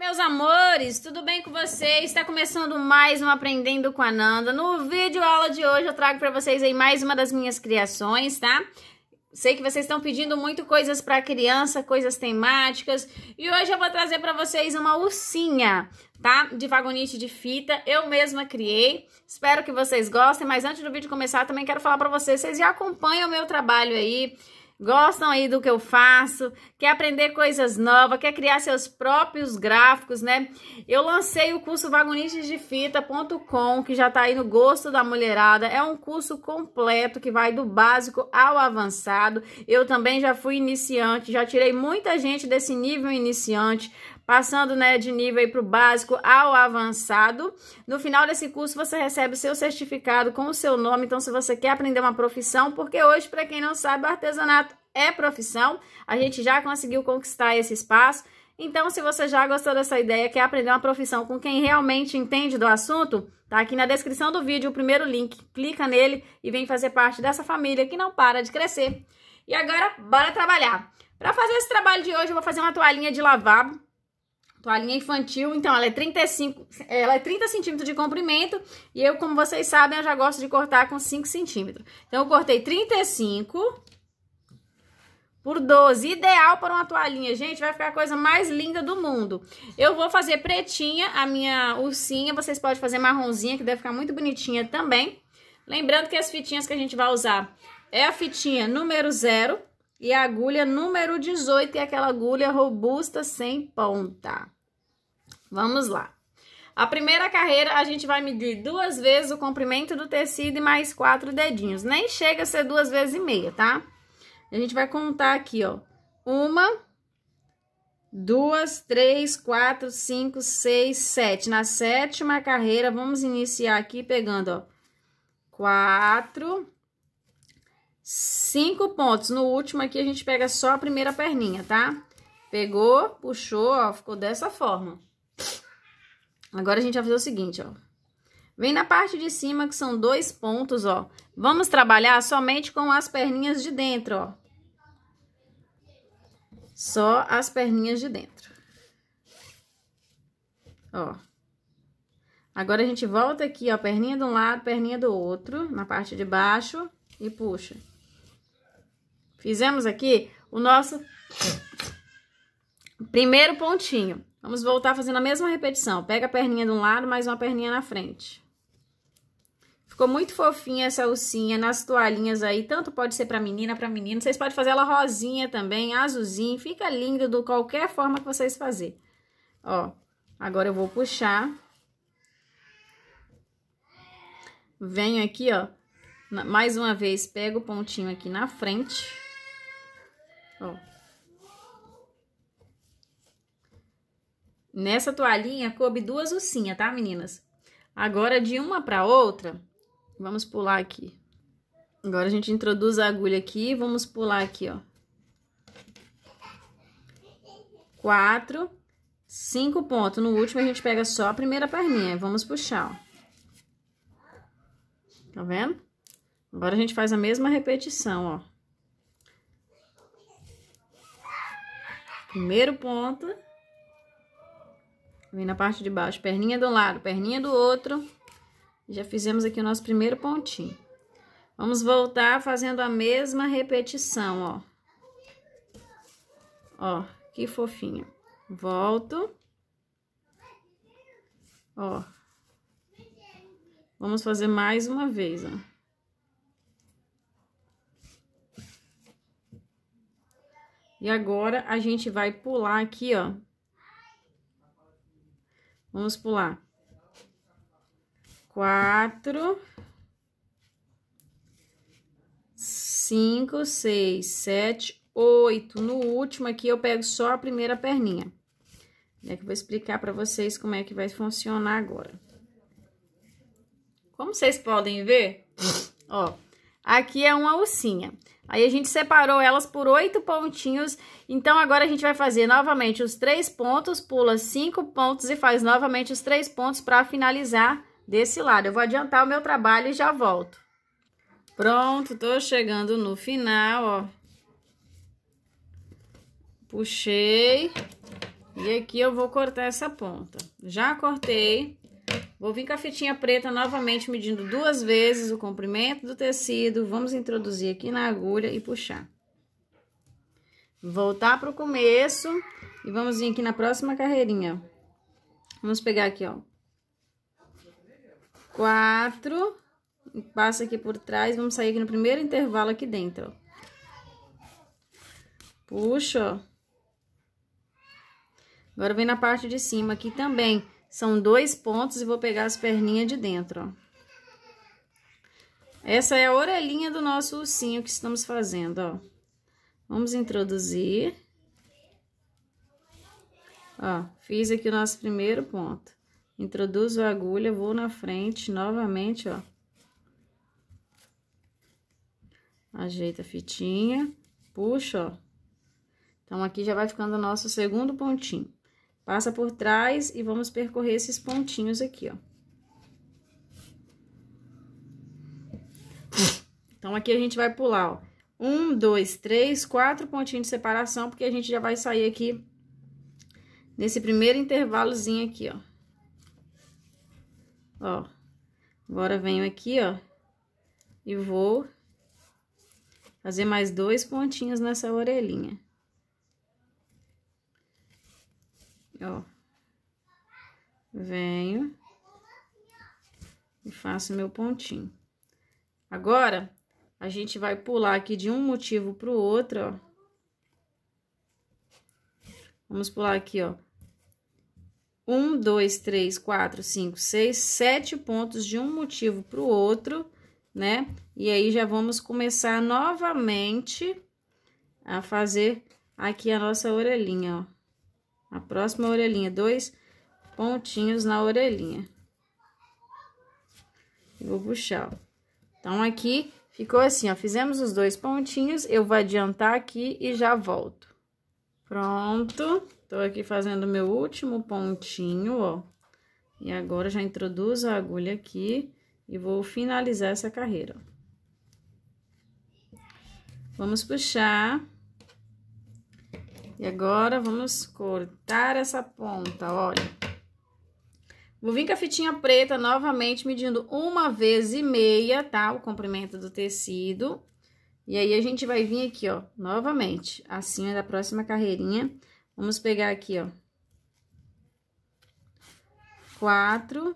Meus amores, tudo bem com vocês? Está começando mais um Aprendendo com a Nanda. No vídeo aula de hoje eu trago para vocês aí mais uma das minhas criações, tá? Sei que vocês estão pedindo muito coisas para criança, coisas temáticas, e hoje eu vou trazer para vocês uma ursinha, tá? De vagonite de fita, eu mesma criei. Espero que vocês gostem, mas antes do vídeo começar, também quero falar para vocês, vocês já acompanham o meu trabalho aí, gostam aí do que eu faço, quer aprender coisas novas, quer criar seus próprios gráficos, né? Eu lancei o curso vagonistasdefita.com, que já está aí no gosto da mulherada. É um curso completo que vai do básico ao avançado. Eu também já fui iniciante, já tirei muita gente desse nível iniciante passando né, de nível para o básico ao avançado. No final desse curso, você recebe o seu certificado com o seu nome. Então, se você quer aprender uma profissão, porque hoje, para quem não sabe, o artesanato é profissão. A gente já conseguiu conquistar esse espaço. Então, se você já gostou dessa ideia, quer aprender uma profissão com quem realmente entende do assunto, tá aqui na descrição do vídeo o primeiro link. Clica nele e vem fazer parte dessa família que não para de crescer. E agora, bora trabalhar! Para fazer esse trabalho de hoje, eu vou fazer uma toalhinha de lavabo. Toalhinha infantil, então ela é 35, ela é 30 centímetros de comprimento e eu, como vocês sabem, eu já gosto de cortar com 5 centímetros. Então eu cortei 35 por 12, ideal para uma toalhinha, gente, vai ficar a coisa mais linda do mundo. Eu vou fazer pretinha a minha ursinha, vocês podem fazer marronzinha, que deve ficar muito bonitinha também. Lembrando que as fitinhas que a gente vai usar é a fitinha número 0, e a agulha número 18 é aquela agulha robusta sem ponta. Vamos lá. A primeira carreira, a gente vai medir duas vezes o comprimento do tecido e mais quatro dedinhos. Nem chega a ser duas vezes e meia, tá? A gente vai contar aqui, ó. Uma, duas, três, quatro, cinco, seis, sete. Na sétima carreira, vamos iniciar aqui pegando, ó. Quatro, cinco pontos. No último aqui, a gente pega só a primeira perninha, tá? Pegou, puxou, ó, ficou dessa forma. Agora, a gente vai fazer o seguinte, ó. Vem na parte de cima, que são dois pontos, ó. Vamos trabalhar somente com as perninhas de dentro, ó. Só as perninhas de dentro. Ó. Agora, a gente volta aqui, ó, perninha de um lado, perninha do outro, na parte de baixo e puxa. Fizemos aqui o nosso primeiro pontinho. Vamos voltar fazendo a mesma repetição. Pega a perninha de um lado, mais uma perninha na frente. Ficou muito fofinha essa alcinha nas toalhinhas aí. Tanto pode ser para menina, para menino. Vocês podem fazer ela rosinha também, azulzinho. Fica lindo de qualquer forma que vocês fazer. Ó, agora eu vou puxar. Venho aqui, ó. Mais uma vez, pego o pontinho aqui na frente. Ó. Nessa toalhinha coube duas ursinhas, tá, meninas? Agora, de uma para outra, vamos pular aqui. Agora, a gente introduz a agulha aqui vamos pular aqui, ó. Quatro, cinco pontos. No último, a gente pega só a primeira perninha. Vamos puxar, ó. Tá vendo? Agora, a gente faz a mesma repetição, ó. Primeiro ponto. Vem na parte de baixo, perninha de um lado, perninha do outro. Já fizemos aqui o nosso primeiro pontinho. Vamos voltar fazendo a mesma repetição, ó. Ó, que fofinho. Volto. Ó. Vamos fazer mais uma vez, ó. E agora, a gente vai pular aqui, ó. Vamos pular. Quatro. Cinco, seis, sete, oito. No último aqui, eu pego só a primeira perninha. É que eu vou explicar para vocês como é que vai funcionar agora. Como vocês podem ver, ó, aqui é uma alcinha. Aí a gente separou elas por oito pontinhos, então agora a gente vai fazer novamente os três pontos, pula cinco pontos e faz novamente os três pontos para finalizar desse lado. Eu vou adiantar o meu trabalho e já volto. Pronto, tô chegando no final, ó. Puxei. E aqui eu vou cortar essa ponta. Já cortei. Vou vir com a fitinha preta novamente, medindo duas vezes o comprimento do tecido. Vamos introduzir aqui na agulha e puxar. Voltar pro começo e vamos vir aqui na próxima carreirinha. Vamos pegar aqui, ó. Quatro, passa aqui por trás, vamos sair aqui no primeiro intervalo aqui dentro, ó. Puxa, ó. Agora vem na parte de cima aqui também. São dois pontos e vou pegar as perninhas de dentro, ó. Essa é a orelhinha do nosso ursinho que estamos fazendo, ó. Vamos introduzir. Ó, fiz aqui o nosso primeiro ponto. Introduzo a agulha, vou na frente novamente, ó. Ajeita a fitinha, puxa, ó. Então, aqui já vai ficando o nosso segundo pontinho. Passa por trás e vamos percorrer esses pontinhos aqui, ó. Então, aqui a gente vai pular, ó. Um, dois, três, quatro pontinhos de separação, porque a gente já vai sair aqui nesse primeiro intervalozinho aqui, ó. Ó. Agora, venho aqui, ó. E vou fazer mais dois pontinhos nessa orelhinha. ó. Venho e faço meu pontinho. Agora, a gente vai pular aqui de um motivo pro outro, ó. Vamos pular aqui, ó. Um, dois, três, quatro, cinco, seis, sete pontos de um motivo pro outro, né? E aí, já vamos começar novamente a fazer aqui a nossa orelhinha, ó. A próxima orelhinha, dois pontinhos na orelhinha. E vou puxar, ó. Então, aqui ficou assim, ó. Fizemos os dois pontinhos, eu vou adiantar aqui e já volto. Pronto. Tô aqui fazendo meu último pontinho, ó. E agora, já introduzo a agulha aqui e vou finalizar essa carreira, ó. Vamos puxar. E agora, vamos cortar essa ponta, olha. Vou vir com a fitinha preta novamente, medindo uma vez e meia, tá? O comprimento do tecido. E aí, a gente vai vir aqui, ó, novamente, acima é da próxima carreirinha. Vamos pegar aqui, ó. Quatro,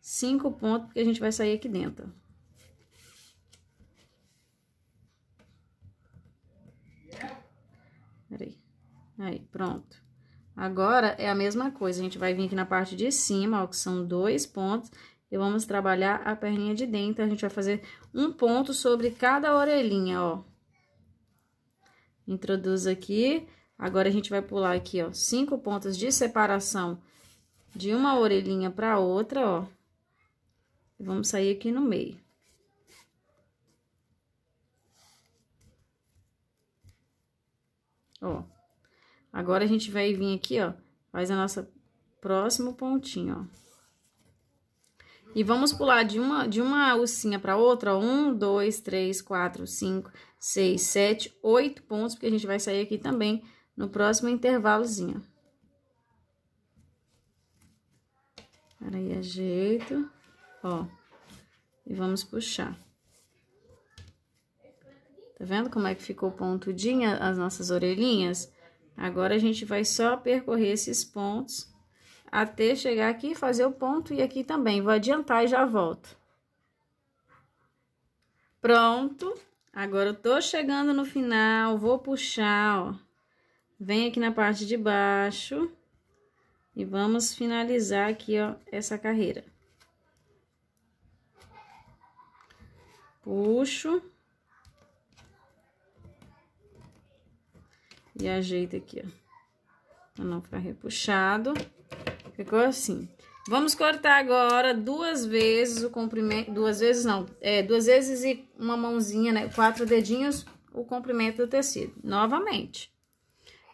cinco pontos, porque a gente vai sair aqui dentro, Aí, pronto. Agora, é a mesma coisa, a gente vai vir aqui na parte de cima, ó, que são dois pontos, e vamos trabalhar a perninha de dentro. A gente vai fazer um ponto sobre cada orelhinha, ó. Introduz aqui. Agora, a gente vai pular aqui, ó, cinco pontos de separação de uma orelhinha para outra, ó. E vamos sair aqui no meio. Ó. Agora, a gente vai vir aqui, ó, faz a nossa próximo pontinho, ó. E vamos pular de uma, de uma alcinha para outra, ó, um, dois, três, quatro, cinco, seis, sete, oito pontos, porque a gente vai sair aqui também no próximo intervalozinho. Aí, ajeito, ó, e vamos puxar. Tá vendo como é que ficou pontudinha as nossas orelhinhas? Agora, a gente vai só percorrer esses pontos até chegar aqui, fazer o ponto e aqui também. Vou adiantar e já volto. Pronto. Agora, eu tô chegando no final, vou puxar, ó. Vem aqui na parte de baixo. E vamos finalizar aqui, ó, essa carreira. Puxo. E ajeita aqui, ó. Pra não ficar repuxado. Ficou assim. Vamos cortar agora duas vezes o comprimento... Duas vezes não, é, duas vezes e uma mãozinha, né? Quatro dedinhos, o comprimento do tecido. Novamente.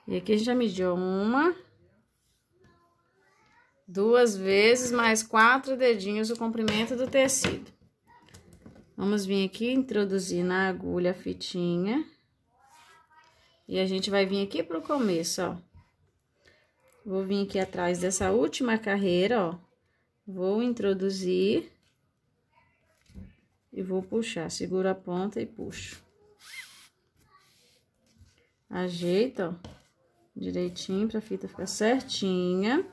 E aqui a gente já mediu uma... Duas vezes mais quatro dedinhos o comprimento do tecido. Vamos vir aqui, introduzir na agulha a fitinha. E a gente vai vir aqui pro começo, ó. Vou vir aqui atrás dessa última carreira, ó. Vou introduzir. E vou puxar. Seguro a ponta e puxo. Ajeita, ó. Direitinho pra fita ficar certinha.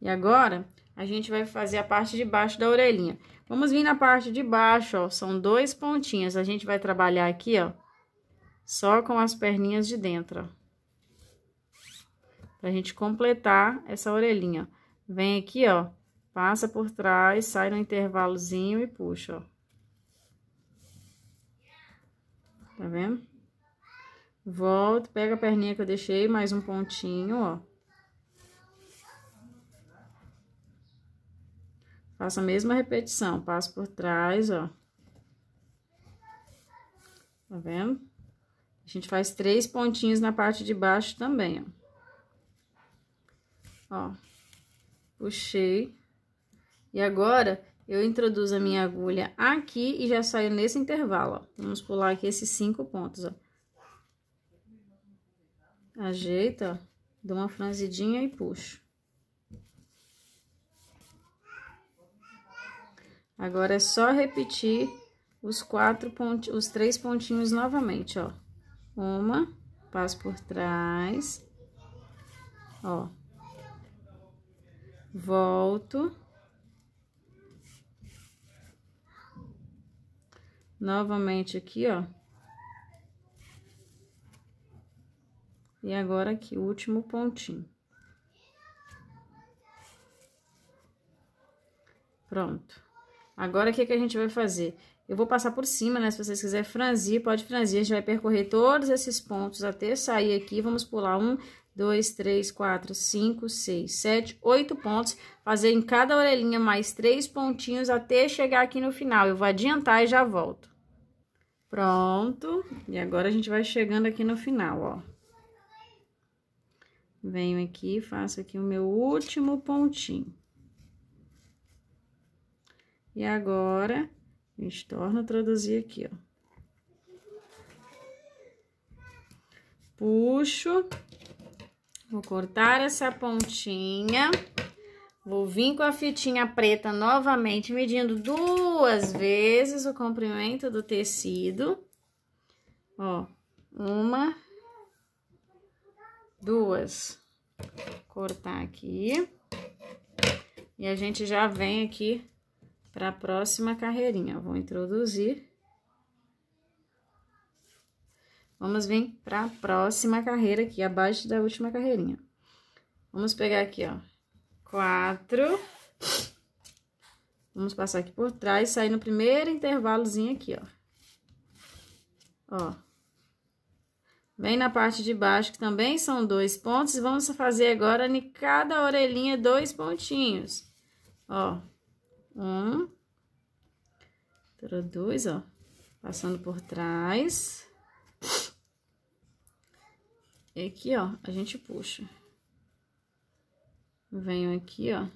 E agora, a gente vai fazer a parte de baixo da orelhinha. Vamos vir na parte de baixo, ó. São dois pontinhas. A gente vai trabalhar aqui, ó só com as perninhas de dentro, ó. Pra gente completar essa orelhinha. Vem aqui, ó, passa por trás, sai no intervalozinho e puxa, ó. Tá vendo? Volto, pega a perninha que eu deixei, mais um pontinho, ó. Faço a mesma repetição, passo por trás, ó. Tá vendo? A gente faz três pontinhos na parte de baixo também, ó. Ó, puxei. E agora, eu introduzo a minha agulha aqui e já saio nesse intervalo, ó. Vamos pular aqui esses cinco pontos, ó. Ajeita, ó. Dou uma franzidinha e puxo. Agora, é só repetir os quatro pontos, os três pontinhos novamente, ó uma, passo por trás, ó, volto, novamente aqui, ó, e agora aqui, o último pontinho. Pronto. Agora, o que, que a gente vai fazer? Eu vou passar por cima, né? Se vocês quiserem franzir, pode franzir. A gente vai percorrer todos esses pontos até sair aqui. Vamos pular um, dois, três, quatro, cinco, seis, sete, oito pontos. Fazer em cada orelhinha mais três pontinhos até chegar aqui no final. Eu vou adiantar e já volto. Pronto. E agora a gente vai chegando aqui no final, ó. Venho aqui, faço aqui o meu último pontinho. E agora, a gente torna a traduzir aqui, ó. Puxo, vou cortar essa pontinha, vou vir com a fitinha preta novamente, medindo duas vezes o comprimento do tecido. Ó, uma, duas, cortar aqui. E a gente já vem aqui para a próxima carreirinha. Vou introduzir. Vamos vir para a próxima carreira aqui, abaixo da última carreirinha. Vamos pegar aqui, ó, quatro. Vamos passar aqui por trás, sair no primeiro intervalozinho aqui, ó. Ó. Bem na parte de baixo, que também são dois pontos. Vamos fazer agora em cada orelhinha dois pontinhos. Ó. Um. Introduz, ó. Passando por trás. E aqui, ó, a gente puxa. Venho aqui, ó.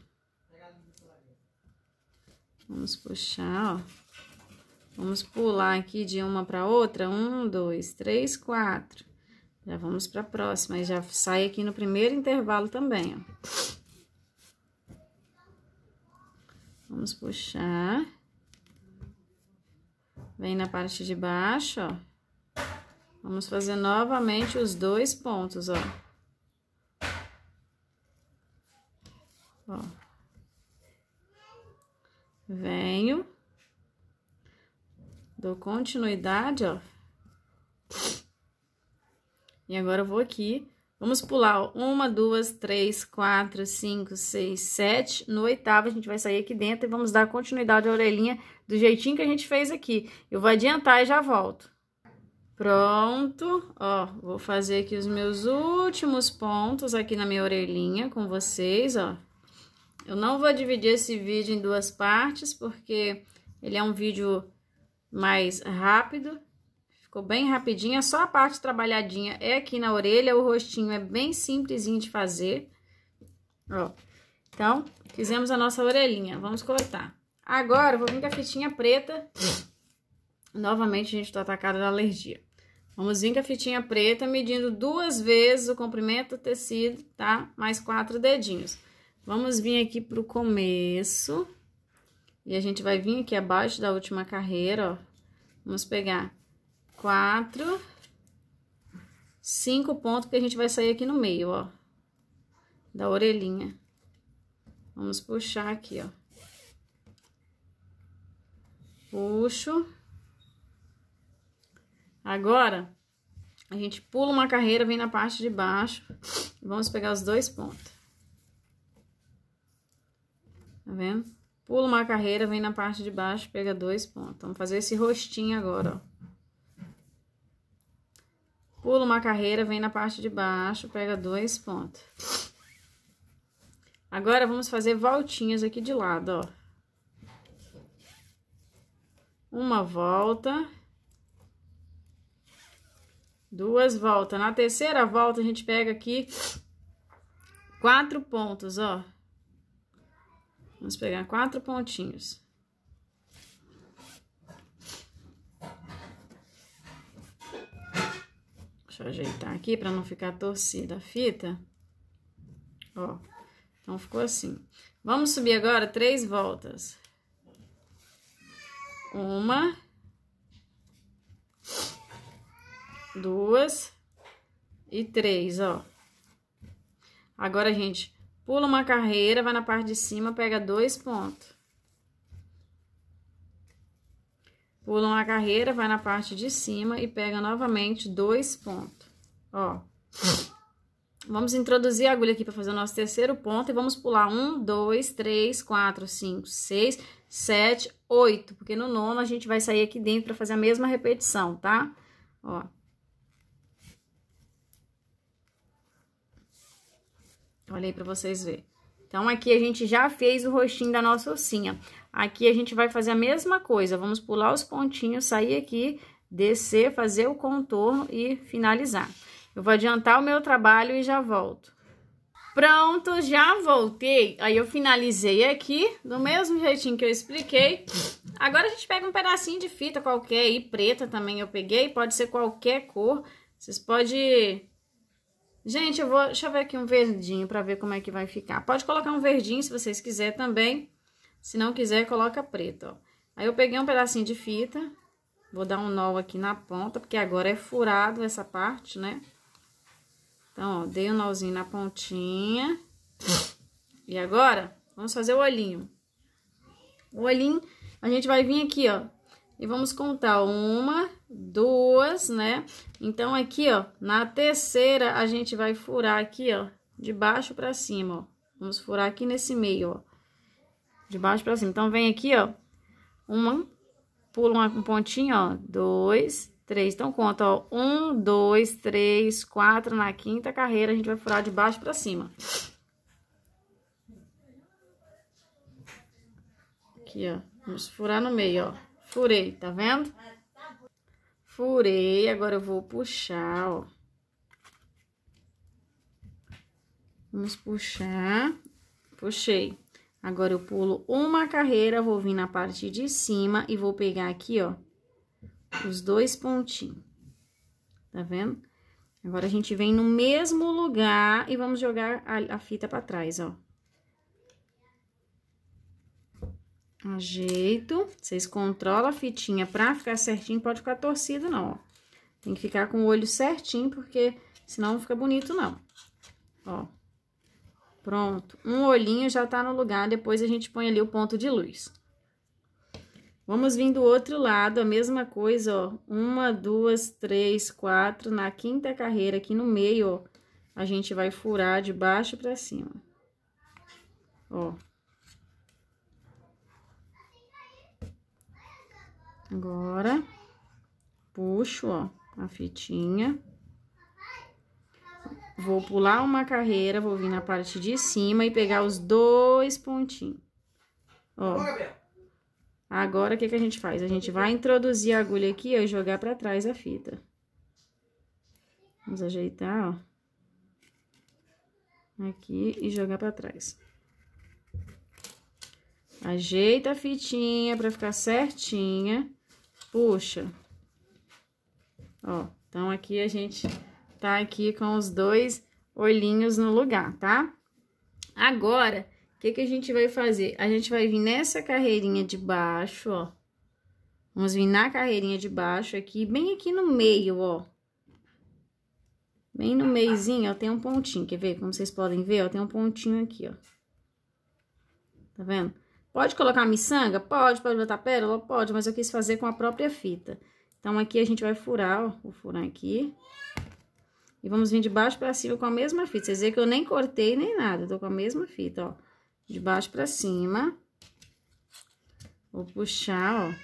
Vamos puxar, ó. Vamos pular aqui de uma para outra. Um, dois, três, quatro. Já vamos para a próxima. E já sai aqui no primeiro intervalo também, ó. Vamos puxar. Vem na parte de baixo, ó. Vamos fazer novamente os dois pontos, ó. Ó. Venho. Dou continuidade, ó. E agora eu vou aqui Vamos pular uma, duas, três, quatro, cinco, seis, sete. No oitavo, a gente vai sair aqui dentro e vamos dar continuidade à orelhinha do jeitinho que a gente fez aqui. Eu vou adiantar e já volto. Pronto, ó, vou fazer aqui os meus últimos pontos aqui na minha orelhinha com vocês, ó. Eu não vou dividir esse vídeo em duas partes, porque ele é um vídeo mais rápido, Ficou bem rapidinha, é só a parte trabalhadinha é aqui na orelha, o rostinho é bem simplesinho de fazer. Ó, então, fizemos a nossa orelhinha, vamos cortar. Agora, vou vir com a fitinha preta. Novamente, a gente tá atacada da alergia. Vamos vir com a fitinha preta, medindo duas vezes o comprimento do tecido, tá? Mais quatro dedinhos. Vamos vir aqui pro começo. E a gente vai vir aqui abaixo da última carreira, ó. Vamos pegar quatro, cinco pontos que a gente vai sair aqui no meio, ó, da orelhinha. Vamos puxar aqui, ó. Puxo. Agora, a gente pula uma carreira, vem na parte de baixo, vamos pegar os dois pontos. Tá vendo? Pula uma carreira, vem na parte de baixo, pega dois pontos. Vamos fazer esse rostinho agora, ó. Pula uma carreira, vem na parte de baixo, pega dois pontos. Agora, vamos fazer voltinhas aqui de lado, ó. Uma volta. Duas voltas. Na terceira volta, a gente pega aqui quatro pontos, ó. Vamos pegar quatro pontinhos. Deixa eu ajeitar aqui para não ficar torcida a fita. Ó, então ficou assim. Vamos subir agora três voltas. Uma. Duas. E três, ó. Agora, gente, pula uma carreira, vai na parte de cima, pega dois pontos. pulam a carreira, vai na parte de cima e pega novamente dois pontos. Ó. Vamos introduzir a agulha aqui para fazer o nosso terceiro ponto e vamos pular um, dois, três, quatro, cinco, seis, sete, oito, porque no nono a gente vai sair aqui dentro para fazer a mesma repetição, tá? Ó. Olha aí para vocês verem. Então, aqui a gente já fez o rostinho da nossa ossinha. Aqui a gente vai fazer a mesma coisa, vamos pular os pontinhos, sair aqui, descer, fazer o contorno e finalizar. Eu vou adiantar o meu trabalho e já volto. Pronto, já voltei. Aí eu finalizei aqui, do mesmo jeitinho que eu expliquei. Agora a gente pega um pedacinho de fita qualquer aí, preta também eu peguei, pode ser qualquer cor. Vocês podem... Gente, eu vou... Deixa eu ver aqui um verdinho pra ver como é que vai ficar. Pode colocar um verdinho se vocês quiserem também. Se não quiser, coloca preto, ó. Aí eu peguei um pedacinho de fita, vou dar um nó aqui na ponta, porque agora é furado essa parte, né? Então, ó, dei um nozinho na pontinha. E agora, vamos fazer o olhinho. O olhinho, a gente vai vir aqui, ó, e vamos contar uma, duas, né? Então, aqui, ó, na terceira, a gente vai furar aqui, ó, de baixo pra cima, ó. Vamos furar aqui nesse meio, ó de baixo pra cima. Então, vem aqui, ó, uma, pula uma, um pontinho, ó, dois, três. Então, conta, ó, um, dois, três, quatro, na quinta carreira a gente vai furar de baixo pra cima. Aqui, ó, vamos furar no meio, ó. Furei, tá vendo? Furei, agora eu vou puxar, ó. Vamos puxar. Puxei. Agora, eu pulo uma carreira, vou vir na parte de cima e vou pegar aqui, ó, os dois pontinhos. Tá vendo? Agora, a gente vem no mesmo lugar e vamos jogar a, a fita pra trás, ó. Ajeito. Vocês controlam a fitinha pra ficar certinho, pode ficar torcido não, ó. Tem que ficar com o olho certinho, porque senão não fica bonito não. Ó. Pronto, um olhinho já tá no lugar, depois a gente põe ali o ponto de luz. Vamos vir do outro lado, a mesma coisa, ó. Uma, duas, três, quatro, na quinta carreira aqui no meio, ó, a gente vai furar de baixo pra cima. Ó. Agora, puxo, ó, a fitinha. Vou pular uma carreira, vou vir na parte de cima e pegar os dois pontinhos. Ó. Agora, o que, que a gente faz? A gente vai introduzir a agulha aqui, ó, e jogar pra trás a fita. Vamos ajeitar, ó. Aqui e jogar pra trás. Ajeita a fitinha pra ficar certinha. Puxa. Ó, então aqui a gente tá aqui com os dois olhinhos no lugar, tá? Agora, o que, que a gente vai fazer? A gente vai vir nessa carreirinha de baixo, ó. Vamos vir na carreirinha de baixo aqui, bem aqui no meio, ó. Bem no meizinho, ó, tem um pontinho, quer ver? Como vocês podem ver, ó, tem um pontinho aqui, ó. Tá vendo? Pode colocar miçanga? Pode. Pode botar pérola? Pode, mas eu quis fazer com a própria fita. Então, aqui a gente vai furar, ó, vou furar aqui. E vamos vir de baixo pra cima com a mesma fita. Vocês veem que eu nem cortei nem nada, tô com a mesma fita, ó. De baixo pra cima. Vou puxar, ó.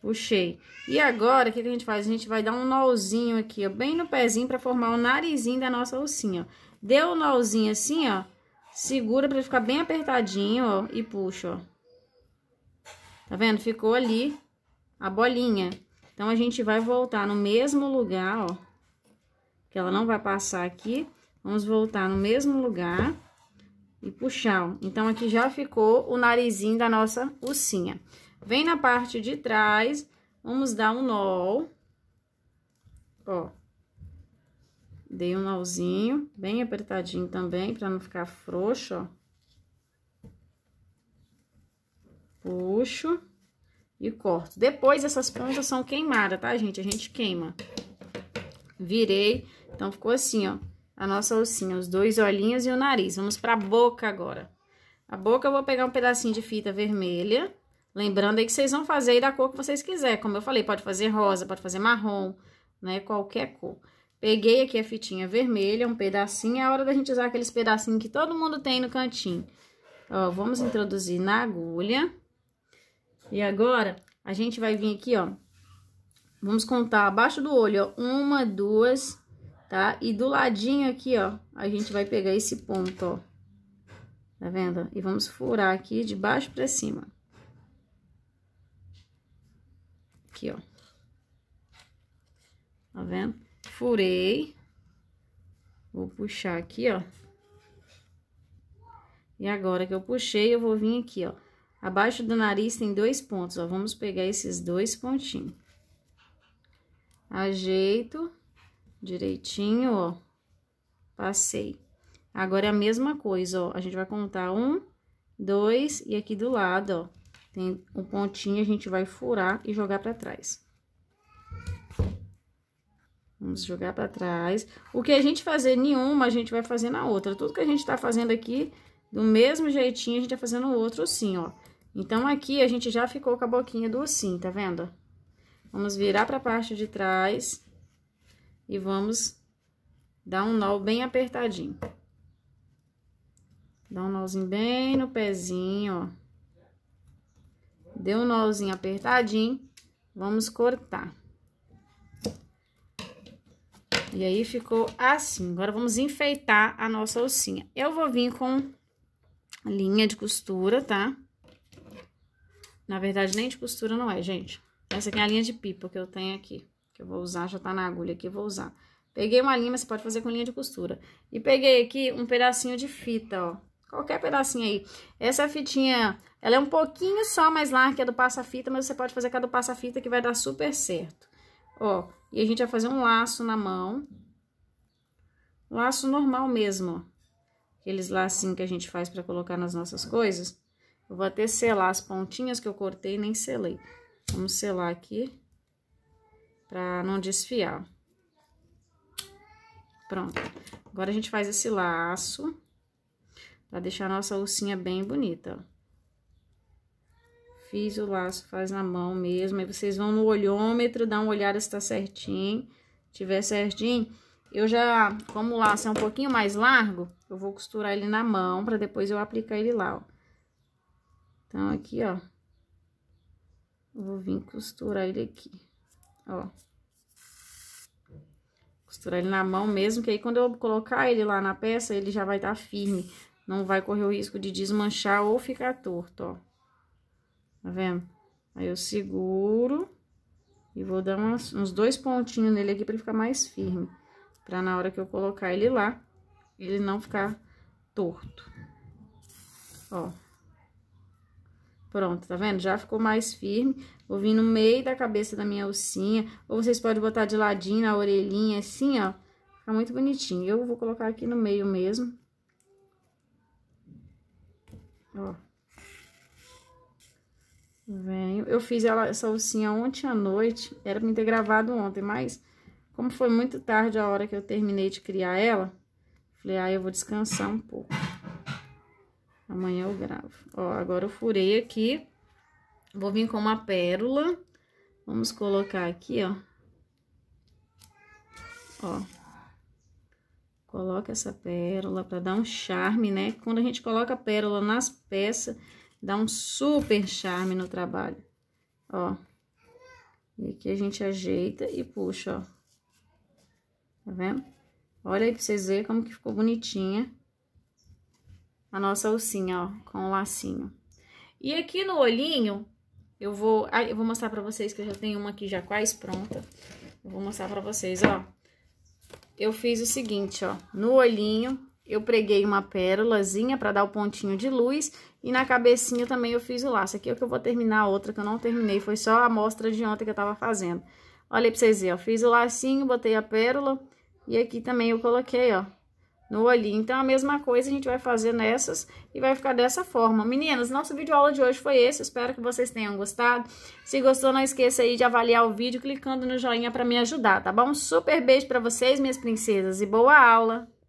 Puxei. E agora, o que, que a gente faz? A gente vai dar um nozinho aqui, ó, bem no pezinho pra formar o narizinho da nossa alcinha, ó. Deu um nozinho assim, ó, segura pra ele ficar bem apertadinho, ó, e puxa, ó. Tá vendo? Ficou ali a bolinha. Então, a gente vai voltar no mesmo lugar, ó que ela não vai passar aqui. Vamos voltar no mesmo lugar e puxar. Então, aqui já ficou o narizinho da nossa ursinha. Vem na parte de trás, vamos dar um nó, ó. Dei um nozinho, bem apertadinho também, pra não ficar frouxo, ó. Puxo e corto. Depois, essas pontas são queimadas, tá, gente? A gente queima. Virei então, ficou assim, ó, a nossa ossinha, os dois olhinhos e o nariz. Vamos pra boca agora. A boca eu vou pegar um pedacinho de fita vermelha, lembrando aí que vocês vão fazer aí da cor que vocês quiserem. Como eu falei, pode fazer rosa, pode fazer marrom, né, qualquer cor. Peguei aqui a fitinha vermelha, um pedacinho, é a hora da gente usar aqueles pedacinhos que todo mundo tem no cantinho. Ó, vamos introduzir na agulha. E agora, a gente vai vir aqui, ó, vamos contar abaixo do olho, ó, uma, duas, tá? E do ladinho aqui, ó, a gente vai pegar esse ponto, ó. Tá vendo? E vamos furar aqui de baixo pra cima. Aqui, ó. Tá vendo? Furei. Vou puxar aqui, ó. E agora que eu puxei, eu vou vir aqui, ó. Abaixo do nariz tem dois pontos, ó. Vamos pegar esses dois pontinhos. Ajeito direitinho, ó. Passei. Agora é a mesma coisa, ó. A gente vai contar um, dois, e aqui do lado, ó, tem um pontinho, a gente vai furar e jogar pra trás. Vamos jogar pra trás. O que a gente fazer em uma, a gente vai fazer na outra. Tudo que a gente tá fazendo aqui, do mesmo jeitinho, a gente vai tá fazendo o outro assim, ó. Então, aqui, a gente já ficou com a boquinha do assim, tá vendo? Vamos virar pra parte de trás e vamos dar um nó bem apertadinho. Dá um nozinho bem no pezinho, ó. Deu um nozinho apertadinho, vamos cortar. E aí ficou assim. Agora vamos enfeitar a nossa alcinha. Eu vou vir com linha de costura, tá? Na verdade, nem de costura não é, gente. Essa aqui é a linha de pipa que eu tenho aqui que eu vou usar, já tá na agulha aqui, eu vou usar. Peguei uma linha, mas você pode fazer com linha de costura. E peguei aqui um pedacinho de fita, ó. Qualquer pedacinho aí. Essa fitinha, ela é um pouquinho só mais larga que a do passa-fita, mas você pode fazer com a do passa-fita que vai dar super certo. Ó, e a gente vai fazer um laço na mão. Laço normal mesmo, ó. Aqueles lacinhos que a gente faz pra colocar nas nossas coisas. Eu vou até selar as pontinhas que eu cortei e nem selei. Vamos selar aqui pra não desfiar. Pronto. Agora a gente faz esse laço pra deixar a nossa ursinha bem bonita, Fiz o laço, faz na mão mesmo, aí vocês vão no olhômetro, dá uma olhada se tá certinho. Se tiver certinho, eu já, como o laço é um pouquinho mais largo, eu vou costurar ele na mão pra depois eu aplicar ele lá, ó. Então, aqui, ó, eu vou vir costurar ele aqui. Ó. Costurar ele na mão mesmo, que aí quando eu colocar ele lá na peça, ele já vai estar tá firme. Não vai correr o risco de desmanchar ou ficar torto, ó. Tá vendo? Aí eu seguro e vou dar umas, uns dois pontinhos nele aqui pra ele ficar mais firme. Pra na hora que eu colocar ele lá, ele não ficar torto. Ó. Pronto, tá vendo? Já ficou mais firme. Vou vir no meio da cabeça da minha ursinha. Ou vocês podem botar de ladinho na orelhinha, assim, ó. Fica muito bonitinho. Eu vou colocar aqui no meio mesmo. Ó. Tá Venho. Eu fiz ela, essa ursinha ontem à noite. Era pra me ter gravado ontem, mas... Como foi muito tarde a hora que eu terminei de criar ela, falei, ah, eu vou descansar um pouco. Amanhã eu gravo. Ó, agora eu furei aqui. Vou vir com uma pérola. Vamos colocar aqui, ó. Ó. Coloca essa pérola pra dar um charme, né? Quando a gente coloca a pérola nas peças, dá um super charme no trabalho. Ó. E aqui a gente ajeita e puxa, ó. Tá vendo? Olha aí pra vocês verem como que ficou bonitinha a nossa alcinha, ó, com o lacinho. E aqui no olhinho, eu vou... Ah, eu vou mostrar pra vocês que eu já tenho uma aqui já quase pronta. Eu vou mostrar pra vocês, ó. Eu fiz o seguinte, ó. No olhinho, eu preguei uma pérolazinha pra dar o pontinho de luz. E na cabecinha também eu fiz o laço. Aqui é o que eu vou terminar a outra, que eu não terminei. Foi só a amostra de ontem que eu tava fazendo. Olha aí pra vocês verem, ó. Fiz o lacinho, botei a pérola. E aqui também eu coloquei, ó, no olhinho. Então, a mesma coisa a gente vai fazer nessas e vai ficar dessa forma. Meninas, nosso vídeo aula de hoje foi esse. Espero que vocês tenham gostado. Se gostou, não esqueça aí de avaliar o vídeo clicando no joinha para me ajudar, tá bom? Um super beijo para vocês, minhas princesas, e boa aula!